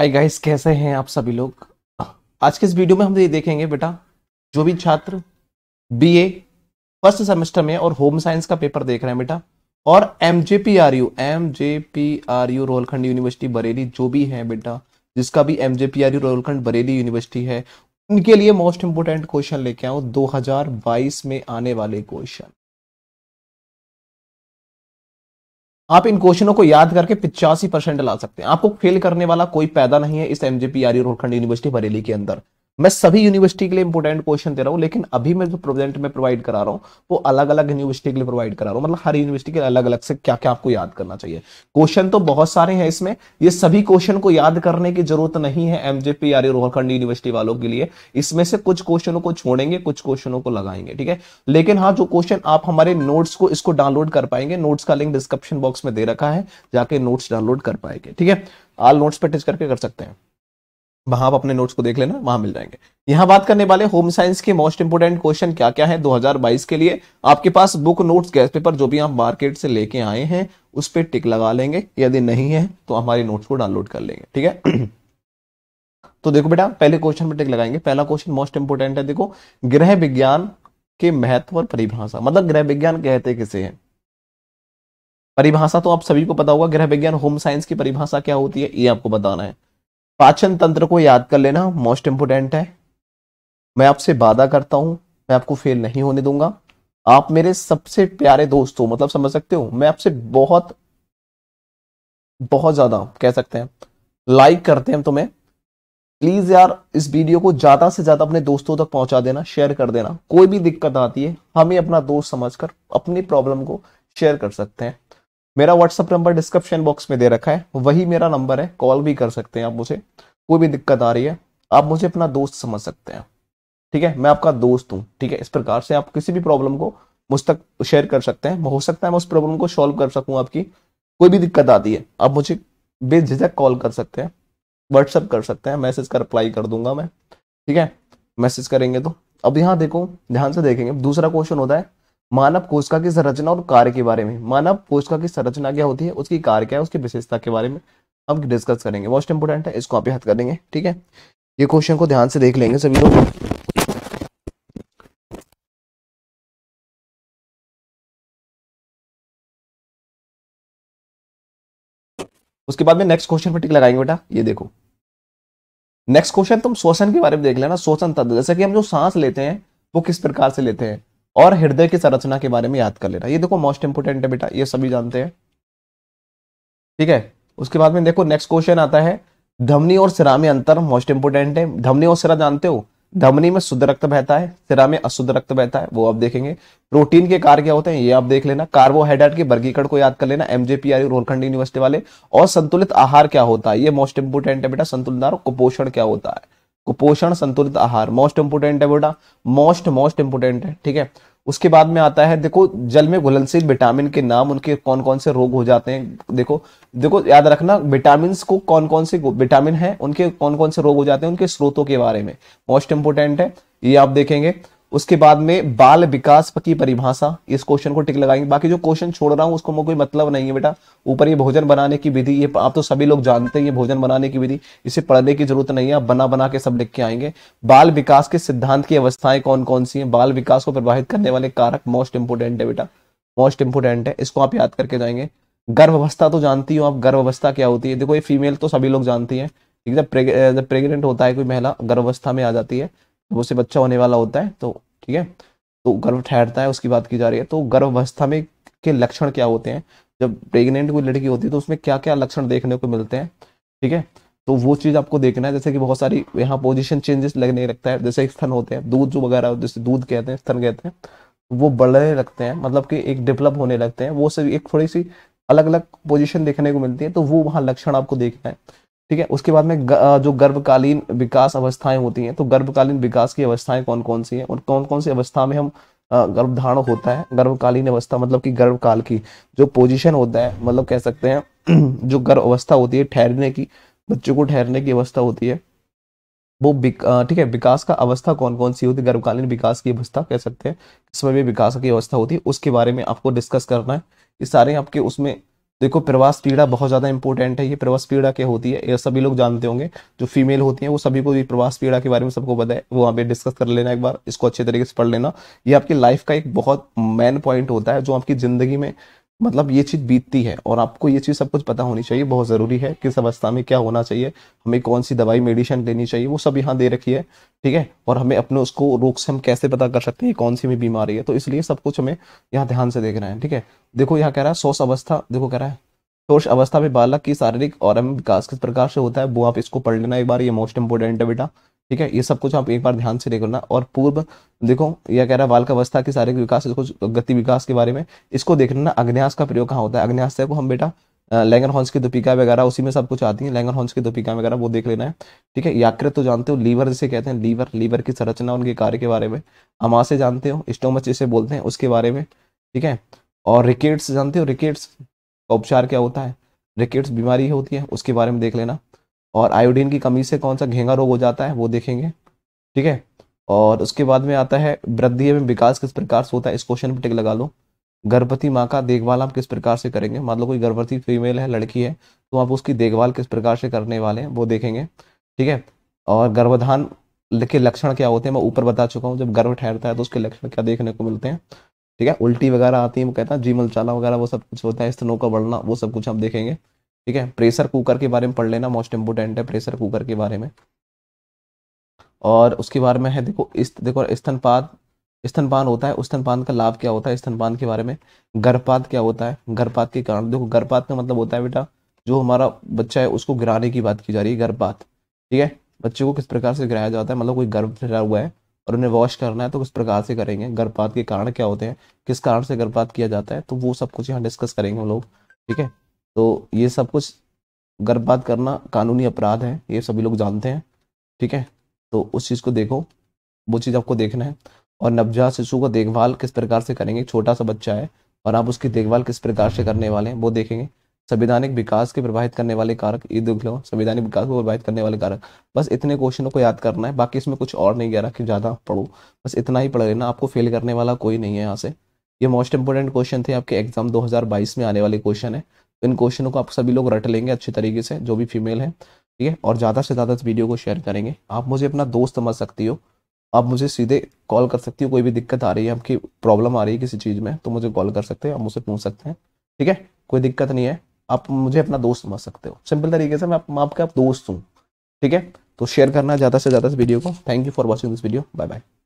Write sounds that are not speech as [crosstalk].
hi guys कैसे हैं आप सभी लोग आज के इस वीडियो में हम ये देखेंगे बेटा जो भी छात्र बीए फर्स्ट सेमेस्टर में और होम साइंस का पेपर देख रहे हैं बेटा और M J P R U M J P R U university Bareilly जो भी है बेटा जिसका भी M J P R U Rohilkhand Bareilly university है उनके लिए मोस्ट इंपोर्टेंट क्वेश्चन लेके हजार बाईस में आने वाले क्वेश्चन आप इन क्वेश्चनों को याद करके पिचासी परसेंट ला सकते हैं आपको फेल करने वाला कोई पैदा नहीं है इस एमजेपी आर्य रोडखंड यूनिवर्सिटी बरेली के अंदर मैं सभी यूनिवर्सिटी के लिए इंपोर्टेंट क्वेश्चन दे रहा हूँ लेकिन अभी मैं जो प्रेजेंट में प्रोवाइड करा रहा हूँ वो अलग अलग यूनिवर्सिटी के लिए प्रोवाइड करा रहा हूँ मतलब हर यूनिवर्सिटी के अलग अलग से क्या क्या आपको याद करना चाहिए क्वेश्चन तो बहुत सारे हैं इसमें ये सभी क्वेश्चन को याद करने की जरूरत नहीं है एमजेपी या रोहरखंड यूनिवर्सिटी वालों के लिए इसमें से कुछ क्वेश्चनों को छोड़ेंगे कुछ क्वेश्चनों को लगाएंगे ठीक है लेकिन हाँ जो क्वेश्चन आप हमारे नोट्स को इसको डाउनलोड कर पाएंगे नोट्स का लिंक डिस्क्रिप्शन बॉक्स में दे रखा है जाके नोट्स डाउनलोड कर पाएंगे ठीक है आल नोट्स पर टच करके कर सकते हैं वहां आप अपने नोट्स को देख लेना वहां मिल जाएंगे यहां बात करने वाले होम साइंस के मोस्ट इंपोर्टेंट क्वेश्चन क्या क्या है 2022 के लिए आपके पास बुक नोट्स गैस पेपर जो भी आप मार्केट से लेके आए हैं उस पर टिक लगा लेंगे यदि नहीं है तो हमारे नोट्स को डाउनलोड कर लेंगे ठीक है [clears throat] तो देखो बेटा पहले क्वेश्चन पर टिक लगाएंगे पहला क्वेश्चन मोस्ट इंपोर्टेंट है देखो गृह विज्ञान के महत्व और परिभाषा मतलब गृह विज्ञान कहते किसे है परिभाषा तो आप सभी को पता होगा ग्रह विज्ञान होम साइंस की परिभाषा क्या होती है ये आपको बताना है पाचन तंत्र को याद कर लेना मोस्ट इम्पोर्टेंट है मैं आपसे वादा करता हूं मैं आपको फेल नहीं होने दूंगा आप मेरे सबसे प्यारे दोस्त हो मतलब समझ सकते हो मैं आपसे बहुत बहुत ज़्यादा कह सकते हैं लाइक करते हैं तुम्हें प्लीज़ यार इस वीडियो को ज़्यादा से ज़्यादा अपने दोस्तों तक पहुंचा देना शेयर कर देना कोई भी दिक्कत आती है हमें अपना दोस्त समझकर अपनी प्रॉब्लम को शेयर कर सकते हैं मेरा व्हाट्सअप नंबर डिस्क्रिप्शन बॉक्स में दे रखा है वही मेरा नंबर है कॉल भी कर सकते हैं आप मुझे कोई भी दिक्कत आ रही है आप मुझे अपना दोस्त समझ सकते हैं ठीक है मैं आपका दोस्त हूँ ठीक है इस प्रकार से आप किसी भी प्रॉब्लम को मुझ तक शेयर कर सकते हैं हो सकता है मैं उस प्रॉब्लम को सॉल्व कर सकूँ आपकी कोई भी दिक्कत आती है आप मुझे बेझिझक कॉल कर सकते हैं व्हाट्सअप कर सकते हैं मैसेज का रिप्लाई कर दूंगा मैं ठीक है मैसेज करेंगे तो अब यहाँ देखो ध्यान से देखेंगे दूसरा क्वेश्चन होता है मानव कोशिका की संरचना और कार्य के बारे में मानव कोशिका की संरचना क्या होती है उसकी कार्य क्या है उसकी विशेषता के बारे में हम डिस्कस करेंगे मोस्ट इंपोर्टेंट है इसको आप याद कर देंगे ठीक है ये क्वेश्चन को ध्यान से देख लेंगे सभी लोग उसके बाद में नेक्स्ट क्वेश्चन पर टिक लगाएंगे बेटा ये देखो नेक्स्ट क्वेश्चन तुम श्वसन के बारे में देख लेना श्वसन तंत्र जैसे कि हम जो सांस लेते हैं वो किस प्रकार से लेते हैं और हृदय की संरचना के बारे में याद कर लेना ये देखो मोस्ट इंपोर्टेंट है बेटा ये सभी जानते हैं ठीक है उसके बाद में देखो नेक्स्ट क्वेश्चन आता है धमनी और सिरा में अंतर मोस्ट इंपोर्टेंट है धमनी और सिरा जानते हो धमनी में शुद्ध रक्त बहता है सिरा में अशुद्ध रक्त बहता है वो आप देखेंगे प्रोटीन के कार्य क्या होते हैं ये आप देख लेना कार्बोहाइड्रेट के वर्गीकरण को याद कर लेना एमजेपीआर रोलखंड यूनिवर्सिटी वाले और संतुलित आहार क्या होता है ये मोस्ट इंपोर्टेंट है बेटा संतुलित आहार कुपोषण क्या होता है कुपोषण संतुलित आहार मोस्ट इंपोर्टेंट है बेटा मोस्ट मोस्ट इंपोर्टेंट है ठीक है उसके बाद में आता है देखो जल में घुलनशील विटामिन के नाम उनके कौन कौन से रोग हो जाते हैं देखो देखो याद रखना विटामिन को कौन कौन से विटामिन है उनके कौन कौन से रोग हो जाते हैं उनके स्रोतों के बारे में मोस्ट इंपोर्टेंट है ये आप देखेंगे उसके बाद में बाल विकास की परिभाषा इस क्वेश्चन को टिक लगाएंगे बाकी जो क्वेश्चन छोड़ रहा हूँ उसको कोई मतलब नहीं है बेटा ऊपर ये भोजन बनाने की विधि ये आप तो सभी लोग जानते हैं ये भोजन बनाने की विधि इसे पढ़ने की जरूरत नहीं है आप बना बना के सब लिख के आएंगे बाल विकास के सिद्धांत की अवस्थाएं कौन कौन सी है बाल विकास को प्रभावित करने वाले कारक मोस्ट इंपोर्टेंट है बेटा मोस्ट इंपोर्टेंट है इसको आप याद करके जाएंगे गर्भावस्था तो जानती हो आप गर्भावस्था क्या होती है देखो ये फीमेल तो सभी लोग जानती है ठीक है प्रेग्नेंट होता है कोई महिला गर्भावस्था में आ जाती है वो से बच्चा होने वाला होता है तो ठीक है तो गर्भ ठहरता है उसकी बात की जा रही है तो गर्भावस्था में के लक्षण क्या होते हैं जब प्रेग्नेंट कोई लड़की होती है तो उसमें क्या क्या लक्षण देखने को मिलते हैं ठीक है तो वो चीज़ आपको देखना है जैसे कि बहुत सारी यहाँ पोजिशन चेंजेस लगने लगता है जैसे स्तन होते हैं दूध जो वगैरह जैसे दूध कहते हैं स्तन कहते हैं वो बढ़ने लगते हैं मतलब कि एक डेवलप होने लगते हैं वो सब एक थोड़ी सी अलग अलग पोजीशन देखने को मिलती है तो वो वहाँ लक्षण आपको देखना है ठीक है उसके बाद में जो गर्भकालीन विकास अवस्थाएं होती हैं तो गर्भकालीन विकास की अवस्थाएं कौन कौन सी हैं और कौन कौन सी अवस्था में हम गर्भधारण होता है गर्भकालीन अवस्था मतलब कि गर्भकाल की जो पोजीशन होता है मतलब कह सकते हैं [clears throat] जो गर्भ अवस्था होती है ठहरने की बच्चों को ठहरने की अवस्था होती है वो ठीक है विकास का अवस्था कौन कौन सी होती है गर्भकालीन विकास की अवस्था कह सकते हैं समय भी विकास की अवस्था होती है उसके बारे में आपको डिस्कस करना है ये सारे आपके उसमें देखो प्रवास पीड़ा बहुत ज़्यादा इंपॉर्टेंट है ये प्रवास पीड़ा क्या होती है ये सभी लोग जानते होंगे जो फीमेल होती है वो सभी को प्रवास पीड़ा के बारे में सबको पता है वो वहां पे डिस्कस कर लेना एक बार इसको अच्छे तरीके से पढ़ लेना ये आपकी लाइफ का एक बहुत मेन पॉइंट होता है जो आपकी ज़िंदगी में मतलब ये चीज़ बीतती है और आपको ये चीज़ सब कुछ पता होनी चाहिए बहुत ज़रूरी है किस अवस्था में क्या होना चाहिए हमें कौन सी दवाई मेडिसिन लेनी चाहिए वो सब यहाँ दे रखी है ठीक है और हमें अपने उसको रोग से हम कैसे पता कर सकते हैं कौन सी में बीमारी है तो इसलिए सब कुछ हमें यहाँ ध्यान से देखना है ठीक है देखो यहाँ कह रहा है सोस अवस्था देखो कह रहा है सोश अवस्था में बालक की शारीरिक और विकास किस प्रकार से होता है वो आप इसको पढ़ लेना एक बार ये मोस्ट इंपोर्टेंट है बेटा ठीक है ये सब कुछ आप एक बार ध्यान से देख लेना और पूर्व देखो यह कह रहा है बालक का अवस्था के शारीरिक विकास कुछ गति विकास के बारे में इसको देख लेना अग्न्यास का प्रयोग कहाँ होता है अग्न्यास से हम बेटा लैंगन हॉन्स की दुपिका वगैरह उसी में सब कुछ आती है लैंगन हॉन्स की दुपिका वगैरह वो देख लेना है ठीक है याकृत तो जानते हो लीवर जिसे कहते हैं लीवर लीवर की संरचना उनके कार्य के बारे में अमासे जानते हो स्टोमच जिसे बोलते हैं उसके बारे में ठीक है और रिकेट्स जानते हो रिकेट्स का उपचार क्या होता है रिकेट्स बीमारी होती है उसके बारे में देख लेना और आयोडीन की कमी से कौन सा घेंगा रोग हो जाता है वो देखेंगे ठीक है और उसके बाद में आता है वृद्धि एवं विकास किस प्रकार से होता है इस क्वेश्चन पर टिक लगा लो गर्भवती माँ का देखभाल आप किस प्रकार से करेंगे मान लो कोई गर्भवती फीमेल है लड़की है तो आप उसकी देखभाल किस प्रकार से करने वाले हैं वो देखेंगे ठीक है और गर्भधान के लक्षण क्या होते हैं मैं ऊपर बता चुका हूँ जब गर्भ ठहरता है तो उसके लक्षण क्या देखने को मिलते हैं ठीक है उल्टी वगैरह आती है वो कहता है जीमल चाला वगैरह वो सब कुछ होता है स्तनों का बढ़ना वो सब कुछ आप देखेंगे ठीक है प्रेशर कुकर के बारे में पढ़ लेना मोस्ट इंपोर्टेंट है प्रेशर कुकर के बारे में और उसके बारे में है देखो इस देखो स्तनपात स्तनपान होता है स्तनपान का लाभ क्या होता है स्तनपान के बारे में गर्भपात क्या होता है गर्भपात के कारण देखो गर्भपात का मतलब होता है बेटा जो हमारा बच्चा है उसको गिराने की बात की जा रही है गर्भपात ठीक है बच्चे को किस प्रकार से गिराया जाता है मतलब कोई गर्भ फिरा हुआ है और उन्हें वॉश करना है तो किस प्रकार से करेंगे गर्भपात के कारण क्या होते हैं किस कारण से गर्भपात किया जाता है तो वो सब कुछ यहाँ डिस्कस करेंगे हम लोग ठीक है तो ये सब कुछ गर्भपात करना कानूनी अपराध है ये सभी लोग जानते हैं ठीक है तो उस चीज़ को देखो वो चीज़ आपको देखना है और नवजात शिशु को देखभाल किस प्रकार से करेंगे छोटा सा बच्चा है और आप उसकी देखभाल किस प्रकार से करने वाले हैं वो देखेंगे संविधानिक विकास के प्रभावित करने वाले कारक ये देख लो संविधानिक विकास को प्रभावित करने वाले कारक बस इतने क्वेश्चनों को याद करना है बाकी इसमें कुछ और नहीं कह रहा कि ज़्यादा पढ़ो बस इतना ही पढ़ लेना आपको फेल करने वाला कोई नहीं है यहाँ से ये मोस्ट इंपॉर्टेंट क्वेश्चन थे आपके एग्जाम 2022 में आने वाले क्वेश्चन है इन क्वेश्चनों को आप सभी लोग रट लेंगे अच्छे तरीके से जो भी फीमेल है ठीक है और ज़्यादा से ज़्यादा इस वीडियो को शेयर करेंगे आप मुझे अपना दोस्त समझ सकती हो आप मुझे सीधे कॉल कर सकती हो कोई भी दिक्कत आ रही है आपकी प्रॉब्लम आ रही है किसी चीज़ में तो मुझे कॉल कर सकते हैं आप मुझसे पूछ सकते हैं ठीक है कोई दिक्कत नहीं है आप मुझे अपना दोस्त समझ सकते हो सिंपल तरीके से मैं आप, आपका दोस्त हूँ ठीक है तो शेयर करना ज़्यादा से ज़्यादा इस वीडियो को thank you for watching this video bye bye